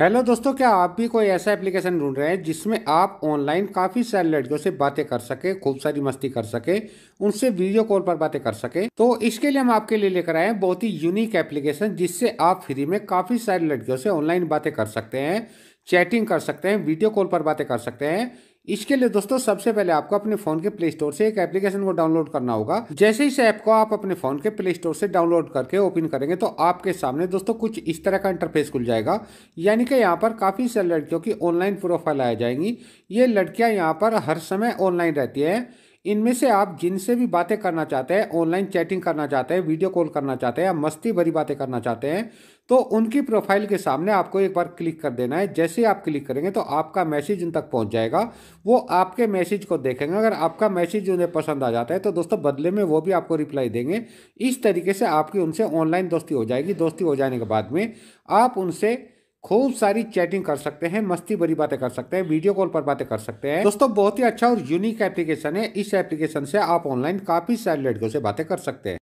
hello दोस्तों क्या आप भी कोई ऐसा एप्लीकेशन ढूंढ रहे हैं जिसमें आप ऑनलाइन काफ़ी सारी लड़कियों से बातें कर सके खूब सारी मस्ती कर सके उनसे वीडियो कॉल पर बातें कर सके तो इसके लिए हम आपके लिए लेकर आए हैं बहुत ही यूनिक एप्लीकेशन जिससे आप फ्री में काफ़ी सारी लड़कियों से ऑनलाइन बातें कर सकते हैं चैटिंग कर सकते हैं वीडियो कॉल पर बातें कर सकते हैं इसके लिए दोस्तों सबसे पहले आपको अपने फोन के प्ले स्टोर से एक एप्लीकेशन को डाउनलोड करना होगा जैसे इस ऐप को आप अपने फोन के प्ले स्टोर से डाउनलोड करके ओपन करेंगे तो आपके सामने दोस्तों कुछ इस तरह का इंटरफेस खुल जाएगा यानी कि यहाँ पर काफी सारी लड़कियों की ऑनलाइन प्रोफाइल आ जाएंगी ये लड़कियां यहाँ पर हर समय ऑनलाइन रहती है इनमें से आप जिनसे भी बातें करना चाहते हैं ऑनलाइन चैटिंग करना चाहते हैं वीडियो कॉल करना चाहते हैं या मस्ती भरी बातें करना चाहते हैं तो उनकी प्रोफाइल के सामने आपको एक बार क्लिक कर देना है जैसे ही आप क्लिक करेंगे तो आपका मैसेज उन तक पहुंच जाएगा वो आपके मैसेज को देखेंगे अगर आपका मैसेज उन्हें पसंद आ जाता है तो दोस्तों बदले में वो भी आपको रिप्लाई देंगे इस तरीके से आपकी उनसे ऑनलाइन दोस्ती हो जाएगी दोस्ती हो जाने के बाद में आप उनसे खूब सारी चैटिंग कर सकते हैं मस्ती भरी बातें कर सकते हैं वीडियो कॉल पर बातें कर सकते हैं दोस्तों बहुत ही अच्छा और यूनिक एप्लीकेशन है इस एप्लीकेशन से आप ऑनलाइन काफी सारे लड़कियों से बातें कर सकते हैं